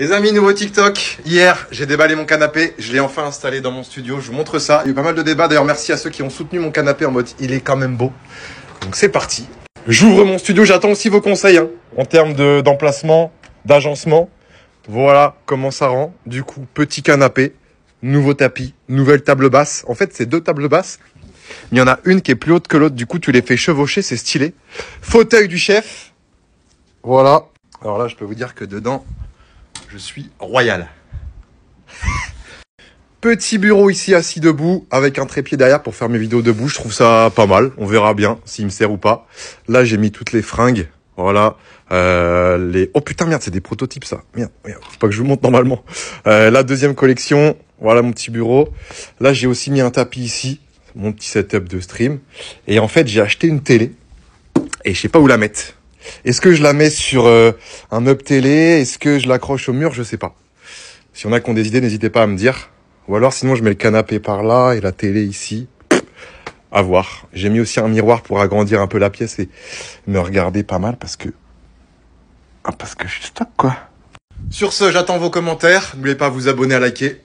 Les amis, nouveau TikTok. Hier, j'ai déballé mon canapé. Je l'ai enfin installé dans mon studio. Je vous montre ça. Il y a eu pas mal de débats. D'ailleurs, merci à ceux qui ont soutenu mon canapé en mode il est quand même beau. Donc c'est parti. J'ouvre mon studio. J'attends aussi vos conseils hein. en termes d'emplacement, d'agencement. Voilà comment ça rend. Du coup, petit canapé, nouveau tapis, nouvelle table basse. En fait, c'est deux tables basses. Il y en a une qui est plus haute que l'autre. Du coup, tu les fais chevaucher. C'est stylé. Fauteuil du chef. Voilà. Alors là, je peux vous dire que dedans, je suis royal. Petit bureau ici assis debout avec un trépied derrière pour faire mes vidéos debout. Je trouve ça pas mal. On verra bien s'il me sert ou pas. Là, j'ai mis toutes les fringues. Voilà. Euh, les... Oh putain, merde, c'est des prototypes ça. Merde, Faut pas que je vous montre normalement. Euh, la deuxième collection. Voilà mon petit bureau. Là, j'ai aussi mis un tapis ici. Mon petit setup de stream. Et en fait, j'ai acheté une télé. Et je sais pas où la mettre. Est-ce que je la mets sur euh, un meuble télé Est-ce que je l'accroche au mur Je sais pas. Si on a qui ont des idées, n'hésitez pas à me dire. Ou alors sinon je mets le canapé par là et la télé ici. À voir. J'ai mis aussi un miroir pour agrandir un peu la pièce et me regarder pas mal parce que ah, parce que je suis stock quoi. Sur ce, j'attends vos commentaires. N'oubliez pas de vous abonner, à liker